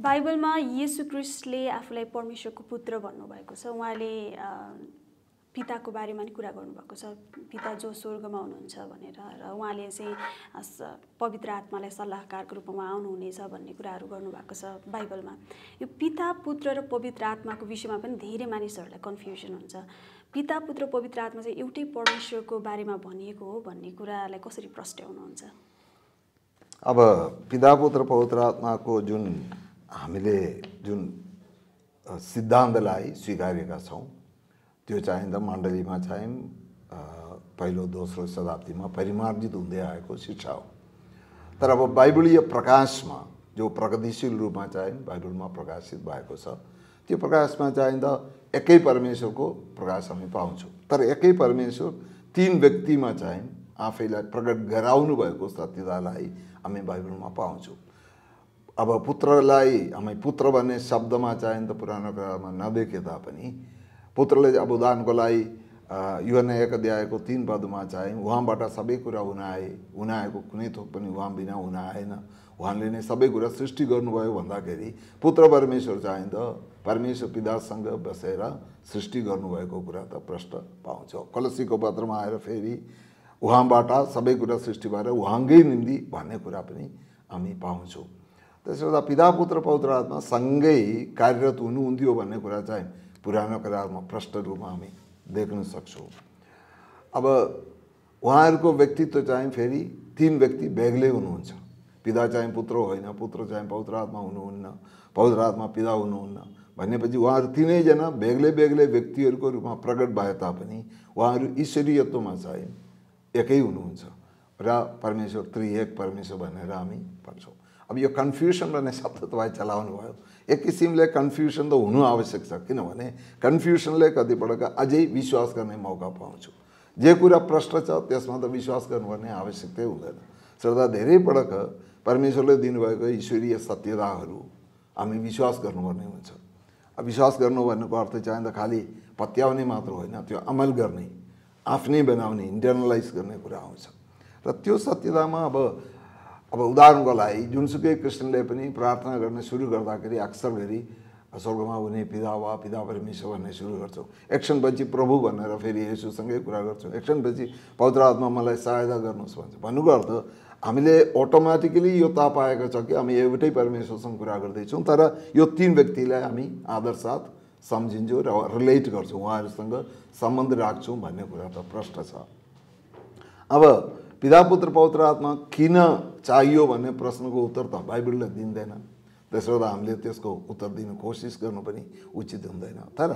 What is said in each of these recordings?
बाइबलमा येसुकृष्णले आफूलाई परमेश्वरको पुत्र भन्नुभएको छ उहाँले पिताको बारेमा नि कुरा गर्नुभएको छ पिता जो स्वर्गमा हुनुहुन्छ भनेर र उहाँले चाहिँ पवित्र आत्मालाई सल्लाहकारको रूपमा आउनुहुनेछ भन्ने कुराहरू गर्नुभएको छ बाइबलमा यो पिता पुत्र र पवित्र आत्माको विषयमा पनि धेरै मानिसहरूलाई कन्फ्युजन हुन्छ पिता पुत्र पवित्र आत्मा चाहिँ एउटै परमेश्वरको बारेमा भनिएको हो भन्ने कुरालाई कसरी प्रष्ट्याउनुहुन्छ अब पिता पुत्र पवित्र आत्माको जुन हामीले जुन सिद्धान्तलाई स्वीकारेका छौँ त्यो त मण्डलीमा चाहिँ पहिलो दोस्रो शताब्दीमा परिमार्जित हुँदै आएको शिक्षा हो तर अब बाइबलीय प्रकाशमा जो प्रगतिशील रूपमा चाहिँ बाइबलमा प्रकाशित भएको छ त्यो प्रकाशमा त एकै परमेश्वरको प्रकाश हामी पाउँछौँ तर एकै परमेश्वर तिन व्यक्तिमा चाहिँ आफैलाई प्रकट गराउनु भएको सत्यतालाई हामी बाइबलमा पाउँछौँ अब पुत्रलाई हामी पुत्र भन्ने शब्दमा चाहिँ त पुरानो कालमा नदेखे तापनि पुत्रले अब उदाहरणको लागि युवा एक अध्यायको तिन पदमा चाहिँ उहाँबाट सबै कुरा हुन आए हुन आएको कुनै थोक पनि उहाँ बिना हुन आएन उहाँले नै सबै कुरा सृष्टि गर्नुभयो भन्दाखेरि पुत्र परमेश्वर चाहिँ त परमेश्वर पितासँग बसेर सृष्टि गर्नुभएको कुरा त प्रष्ट पाउँछ कलसीको पत्रमा आएर फेरि उहाँबाट सबै कुरा सृष्टि भएर उहाँकै निम्ति भन्ने कुरा पनि हामी पाउँछौँ त्यसो गर्दा पिता पुत्र पौत्र आत्मा सँगै कार्यरत हुनुहुन्थ्यो भन्ने कुरा चाहिँ पुरानो करारमा प्रष्ट रूपमा हामी देख्न सक्छौँ अब उहाँहरूको व्यक्तित्व चाहिँ फेरि तिन व्यक्ति बेग्लै हुनुहुन्छ पिता चाहिँ पुत्र होइन पुत्र चाहिँ पौत्र आत्मा हुनुहुन्न पौत्र आत्मा पिता हुनुहुन्न भनेपछि उहाँहरू तिनैजना बेग्लै बेग्लै व्यक्तिहरूको रूपमा प्रकट भए तापनि उहाँहरू ईश्वरीयत्वमा चाहिँ एकै हुनुहुन्छ र परमेश्वर त्रिएक परमेश्वर भनेर हामी पढ्छौँ अब यो कन्फ्युजन भन्ने शब्द तपाईँ चलाउनु भयो एक किसिमले कन्फ्युजन त हुनु आवश्यक छ किनभने कन्फ्युजनले कतिपल्ट अझै विश्वास गर्ने मौका पाउँछु जे कुरा प्रष्ट छ त्यसमा त विश्वास गर्नुपर्ने आवश्यकतै हुँदैन श्रद्धा धेरै पटक परमेश्वरले दिनुभएको ईश्वरीय सत्यताहरू हामी विश्वास गर्नुपर्ने हुन्छ विश्वास गर्नु भन्नुको अर्थ चाहिँ त खालि पत्याउने मात्र होइन त्यो अमल गर्ने आफ्नै बनाउने इन्टर्नलाइज गर्ने कुरा आउँछ र त्यो सत्यतामा अब अब उदाहरणको लागि जुनसुकै कृष्णले पनि प्रार्थना गर्न सुरु गर्दाखेरि अक्सर गरी स्वर्गमा हुने पिता वा पिता परमेश्वर भन्ने सुरु गर्छौँ एकछिनपछि प्रभु भनेर फेरि यसुसँगै कुरा गर्छौँ एकछिनपछि पवित्र आत्मा मलाई सहायता गर्नुहोस् भन्छ भन्नुको अर्थ हामीले अटोमेटिकली यो थाहा पाएको छ कि हामी एउटै परमेश्वरसँग कुरा गर्दैछौँ तर यो तिन व्यक्तिलाई हामी आदर साथ सम्झिन्छौँ र रिलेट गर्छौँ उहाँहरूसँग सम्बन्ध राख्छौँ भन्ने कुरा त प्रष्ट छ अब पितापुत्र पौत्र आत्मा किन चाहियो भन्ने प्रश्नको उत्तर त बाइबलले दिँदैन त्यसो त हामीले त्यसको उत्तर दिनु कोसिस गर्नु पनि उचित हुँदैन तर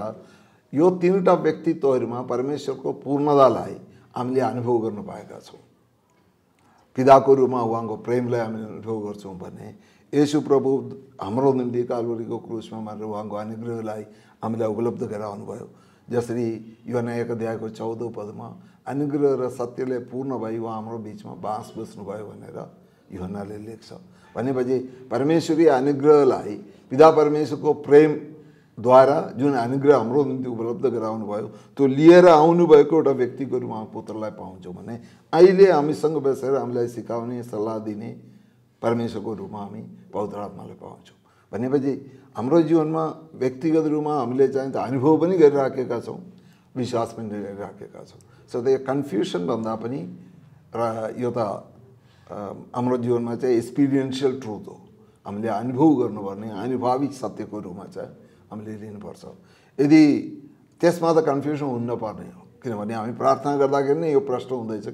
यो तिनवटा व्यक्तित्वहरूमा परमेश्वरको पूर्णतालाई हामीले अनुभव गर्नु पाएका छौँ पिताको रूपमा उहाँको प्रेमलाई हामीले अनुभव गर्छौँ भने यसु प्रभु हाम्रो निम्ति कालवरीको क्रुसमा मारेर उहाँको अनुग्रहलाई हामीलाई उपलब्ध भयो जसरी यो नयाँ अध्यायको चौधौँ पदमा अनुग्रह र सत्यले पूर्ण भयो वा हाम्रो बिचमा बाँस बस्नुभयो भनेर योहनाले लेख्छ भनेपछि परमेश्वरी अनुग्रहलाई पिता परमेश्वरको प्रेमद्वारा जुन अनुग्रह हाम्रो निम्ति उपलब्ध गराउनु भयो त्यो लिएर आउनुभएको एउटा व्यक्तिको रूपमा पुत्रलाई पाउँछौँ भने अहिले हामीसँग बसेर हामीलाई सिकाउने सल्लाह दिने परमेश्वरको रूपमा हामी पौत्र आत्मालाई पाउँछौँ भनेपछि हाम्रो जीवनमा व्यक्तिगत रूपमा हामीले चाहिँ त अनुभव पनि गरिराखेका छौँ विश्वास विश्वासमा राखेका छौँ सो त्यो कन्फ्युजन भन्दा पनि र यो त हाम्रो जीवनमा चाहिँ एक्सपिरियन्सियल ट्रुथ हो हामीले अनुभव गर्नुपर्ने आनुभाविक सत्यको रूपमा चाहिँ हामीले लिनुपर्छ यदि त्यसमा त कन्फ्युजन हुनपर्ने हो किनभने हामी प्रार्थना गर्दाखेरि नै यो प्रश्न हुँदैछ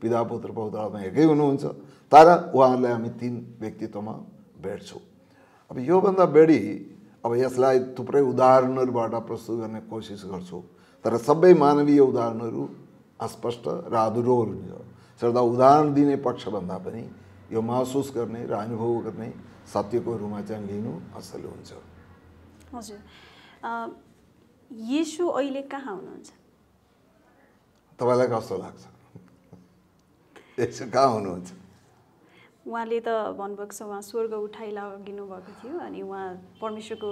कि पिता पुत्र पौधामा एकै हुनुहुन्छ तर उहाँहरूलाई हामी तिन व्यक्तित्वमा भेट्छौँ अब योभन्दा बढी अब यसलाई थुप्रै उदाहरणहरूबाट प्रस्तुत गर्ने कोसिस गर्छु तर सबै मानवीय उदाहरणहरू अस्पष्ट र अधुरोहरू हुन्छ श्रद्धा उदाहरण दिने पक्षभन्दा पनि यो महसुस गर्ने र अनुभव गर्ने सत्यको चाहिँ लिनु असल हुन्छ हजुर अहिले कहाँ हुनुहुन्छ तपाईँलाई कस्तो लाग्छ कहाँ हुनुहुन्छ उहाँले त भन्नुभएको छ उहाँ स्वर्ग उठाइ लगिनु भएको थियो अनि उहाँ परमेश्वरको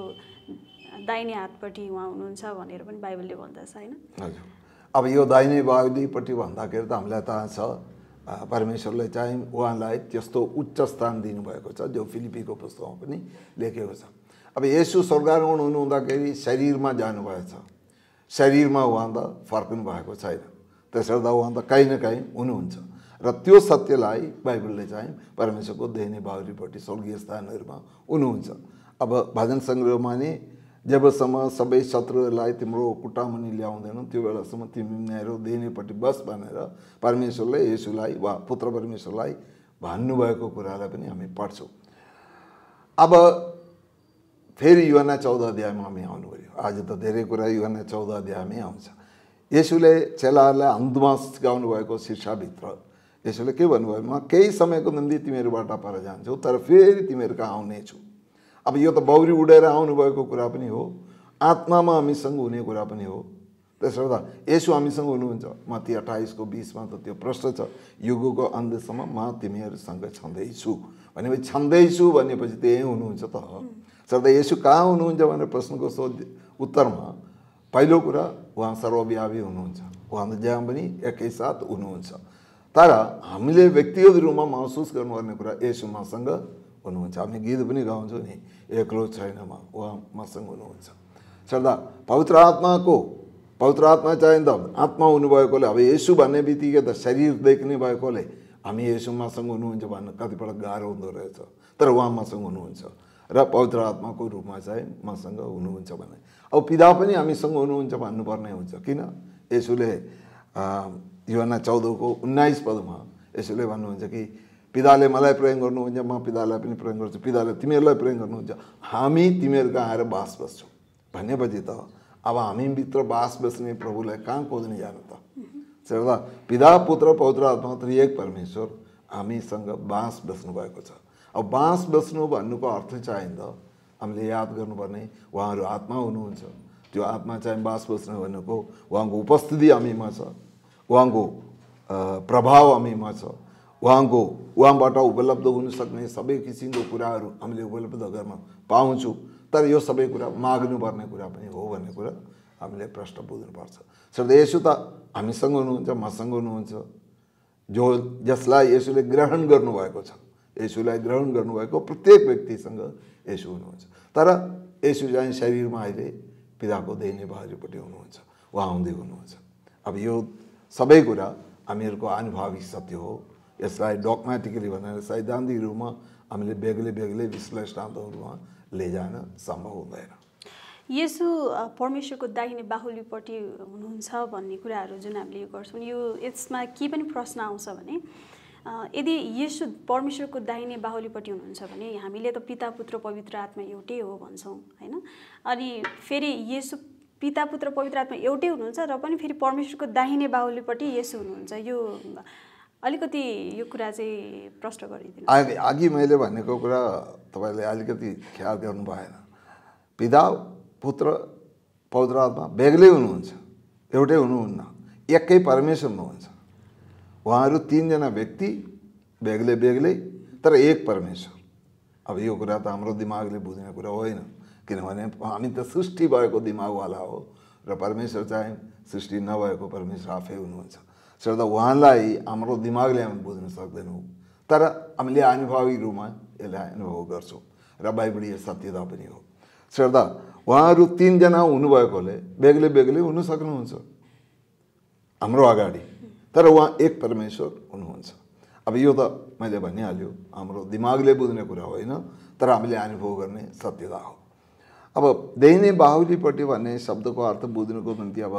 दाहिने हातपट्टि उहाँ हुनुहुन्छ भनेर पनि बाइबलले भन्दछ होइन अब यो दाहिने बाहुलीपट्टि भन्दाखेरि त हामीलाई थाहा छ परमेश्वरले चाहिँ उहाँलाई त्यस्तो उच्च स्थान दिनुभएको छ जो फिलिपीको पुस्तकमा पनि लेखेको छ अब यसु स्वर्गारोहण हुनुहुँदाखेरि शरीरमा जानुभएछ शरीरमा उहाँ त फर्कनु भएको छैन त्यसर्थ उहाँ त काहीँ न काहीँ हुनुहुन्छ र त्यो सत्यलाई बाइबलले चाहिँ परमेश्वरको देहने बाहुलीपट्टि स्वर्गीय स्थानहरूमा हुनुहुन्छ अब भजन सङ्ग्रहमा नै जबसम्म सबै शत्रुहरूलाई तिम्रो कुट्टामुनि ल्याउँदैन त्यो बेलासम्म तिमी मेरो देनेपट्टि बस भनेर परमेश्वरले यसुलाई वा पुत्र परमेश्वरलाई भन्नुभएको कुरालाई पनि हामी पढ्छौँ अब फेरि युवाना चौध अध्यायमा हामी आउनु पऱ्यो आज त धेरै कुरा युवाना चौध अध्यायमै आउँछ यसुले चेलाहरूलाई हन्दुमा सिकाउनु भएको शिक्षाभित्र यसुले के भन्नुभयो म केही समयको निम्ति तिमीहरूबाट पर जान्छौ तर फेरि तिमीहरूका आउने आउनेछु अब यो त बौरी उडेर आउनुभएको कुरा पनि हो आत्मामा हामीसँग हुने कुरा पनि हो त्यसो गर्दा यसो हामीसँग हुनुहुन्छ माथि अठाइसको बिसमा त त्यो प्रश्न छ युगको अन्त्यसम्म म तिमीहरूसँग छँदैछु भनेपछि छँदैछु भनेपछि त्यही हुनुहुन्छ त सर्दा यसो कहाँ हुनुहुन्छ भनेर प्रश्नको सो उत्तरमा पहिलो कुरा उहाँ सर्वव्यापी हुनुहुन्छ उहाँ त जहाँ पनि एकैसाथ हुनुहुन्छ तर हामीले व्यक्तिगत रूपमा महसुस गर्नुपर्ने कुरा यसो मसँग हुनुहुन्छ हामी गीत पनि गाउँछौँ नि एक्लो छैन म उहाँ मसँग हुनुहुन्छ सरदा पवित्र आत्माको पवित्र आत्मा चाहिँ त आत्मा हुनुभएकोले अब यसु भन्ने बित्तिकै त शरीर देख्ने भएकोले हामी यसु मसँग हुनुहुन्छ भन्नु कतिपटक गाह्रो हुँदो रहेछ तर उहाँ मसँग हुनुहुन्छ र पवित्र आत्माको रूपमा चाहिँ मसँग हुनुहुन्छ भने अब पिता पनि हामीसँग हुनुहुन्छ भन्नुपर्ने हुन्छ किन यसुले युवाना चौधको उन्नाइस पदमा यसोले भन्नुहुन्छ कि पिताले मलाई प्रेम गर्नुहुन्छ म पितालाई पनि प्रेम गर्छु पिताले तिमीहरूलाई प्रेम गर्नुहुन्छ हामी तिमीहरूको आएर बास बस्छौँ भनेपछि त अब हामीभित्र बास बस्ने प्रभुलाई कहाँ खोज्ने जानु त त्यसो पिता पुत्र पौत्र आत्मा त्रिएक परमेश्वर हामीसँग बाँस भएको छ अब बाँस बस्नु भन्नुको अर्थ चाहिँ त हामीले याद गर्नुपर्ने उहाँहरू आत्मा हुनुहुन्छ त्यो आत्मा चाहिँ बाँस बस्नु भनेको उहाँको उपस्थिति हामीमा छ उहाँको प्रभाव हामीमा छ उहाँको उहाँबाट उपलब्ध हुनसक्ने सबै किसिमको कुराहरू हामीले उपलब्ध गर्न पाउँछु तर यो सबै कुरा माग्नुपर्ने कुरा पनि हो भन्ने कुरा हामीले प्रश्न बुझ्नुपर्छ श्रद्ध यसो त हामीसँग हुनुहुन्छ मसँग हुनुहुन्छ जो जसलाई यसोले ग्रहण गर्नुभएको छ यसोलाई ग्रहण गर्नुभएको प्रत्येक व्यक्तिसँग यसो हुनुहुन्छ तर यसो चाहिँ शरीरमा अहिले पिताको देहने बाहिरपट्टि हुनुहुन्छ उहाँ हुँदै हुनुहुन्छ अब यो सबै कुरा हामीहरूको आनुभाविक सत्य हो यसलाई डोगमेटिकली भनेर सैद्धान्तिक रूपमा हामीले बेग्लै बेग्लै विश्लेषणात्मकमा लैजान सम्भव हुँदैन यसो परमेश्वरको दाहिने बाहुलीपट्टि हुनुहुन्छ भन्ने कुराहरू जुन हामीले यो गर्छौँ यो यसमा के पनि प्रश्न आउँछ भने यदि यसो परमेश्वरको दाहिने बाहुलीपट्टि हुनुहुन्छ भने हामीले त पिता पुत्र पवित्र आत्मा एउटै हो भन्छौँ होइन अनि फेरि यसो पिता पुत्र पवित्र आत्मा एउटै हुनुहुन्छ र पनि फेरि परमेश्वरको दाहिने बाहुलीपट्टि यसो हुनुहुन्छ यो अलिकति यो कुरा चाहिँ प्रष्ट गरिदिनु अहिले अघि मैले भनेको कुरा तपाईँले अलिकति ख्याल गर्नु भएन पिता पुत्र पौत्रात्मा बेग्लै हुनुहुन्छ एउटै हुनुहुन्न एकै परमेश्वर हुनुहुन्छ उहाँहरू तिनजना व्यक्ति बेग्लै बेग्लै तर एक परमेश्वर अब यो कुरा त हाम्रो दिमागले बुझ्ने कुरा होइन किनभने हामी त सृष्टि भएको दिमागवाला हो र परमेश्वर चाहिँ सृष्टि नभएको परमेश्वर आफै हुनुहुन्छ त उहाँलाई हाम्रो दिमागले हामी बुझ्न सक्दैनौँ तर हामीले आनुभाविक रूपमा यसलाई अनुभव गर्छौँ र बाइबलीय सत्यता पनि हो श्रद्धा उहाँहरू तिनजना हुनुभएकोले बेग्लै बेग्लै हुन सक्नुहुन्छ हाम्रो अगाडि तर उहाँ एक परमेश्वर हुनुहुन्छ अब यो त मैले भनिहाल्यो हाम्रो दिमागले बुझ्ने कुरा होइन तर हामीले अनुभव गर्ने सत्यता हो अब दाहिने बाहुलीपट्टि भन्ने शब्दको अर्थ बुझ्नुको निम्ति अब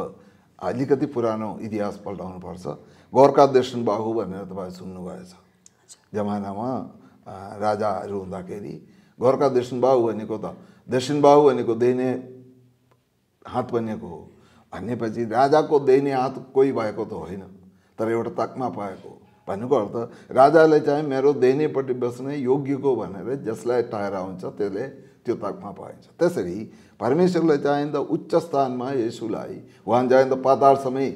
अलग पुरानो इतिहास पर्च गोर्खा दर्शन बाहु भनेर जमा में राजा राजाहरू हुँदाखेरि गोर्खा देशन बाहु भनेको त देशन बाहु दैने हाथ बन को हो राजा को दैने हाथ कोई भाई तो होना तर एट तकमा पाएको भन्नुको राजा ने चाहे मेरे देनेपट्टि बस्ने योग्य को जिस टाइरा होता त्यो तकमा पाइन्छ त्यसरी परमेश्वरले चाहिँ त उच्च स्थानमा यसुलाई उहाँ चाहिँदा समय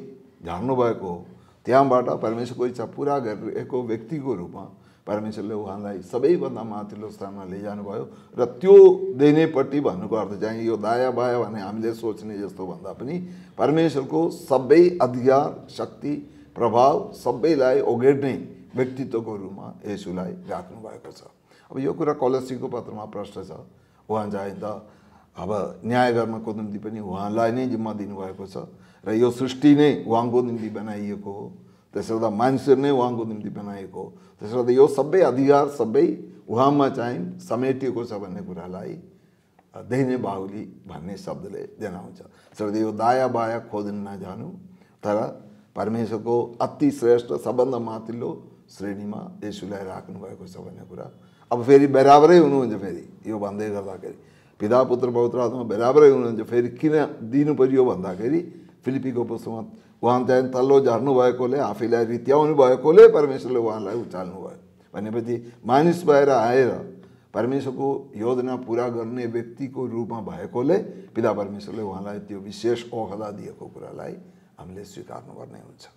झार्नुभएको हो त्यहाँबाट परमेश्वरको इच्छा पुरा गरिरहेको व्यक्तिको रूपमा परमेश्वरले उहाँलाई सबैभन्दा माथिल्लो स्थानमा लैजानुभयो र त्यो दिनेपट्टि भन्नुको अर्थ चाहिँ यो दायाँ बायाँ भने हामीले सोच्ने जस्तो भन्दा पनि परमेश्वरको सबै अधिकार शक्ति प्रभाव सबैलाई ओगेर्ने व्यक्तित्वको रूपमा यसुलाई राख्नुभएको छ अब यो कुरा कलसीको पत्रमा प्रश्न छ उहाँ त अब न्याय गर्नको निम्ति पनि उहाँलाई नै जिम्मा दिनुभएको छ र यो सृष्टि नै उहाँको निम्ति बनाइएको हो त्यसो गर्दा नै उहाँको निम्ति बनाएको हो त्यसो यो सबै अधिकार सबै उहाँमा चाहिँ समेटिएको छ भन्ने कुरालाई दैने बाहुली भन्ने शब्दले जनाउँछ त्यसो यो दायाँ बाया खोज्न नजानु तर परमेश्वरको अति श्रेष्ठ सबभन्दा माथिल्लो श्रेणीमा यसुलाई राख्नुभएको छ भन्ने कुरा अब फेरि बराबरै हुनुहुन्छ फेरि यो भन्दै गर्दाखेरि पिता पुत्र पौत्र आत्मा बराबरै हुनुहुन्छ फेरि किन दिनु पर्यो भन्दाखेरि फिलिपीको पुस्तकमा उहाँ चाहिँ तल्लो झर्नु भएकोले आफैलाई रित्याउनु भएकोले परमेश्वरले उहाँलाई उचाल्नु भयो भनेपछि मानिस भएर आएर परमेश्वरको योजना पुरा गर्ने व्यक्तिको रूपमा भएकोले पिता परमेश्वरले उहाँलाई त्यो विशेष ओखदा दिएको कुरालाई हामीले स्वीकार्नुपर्ने हुन्छ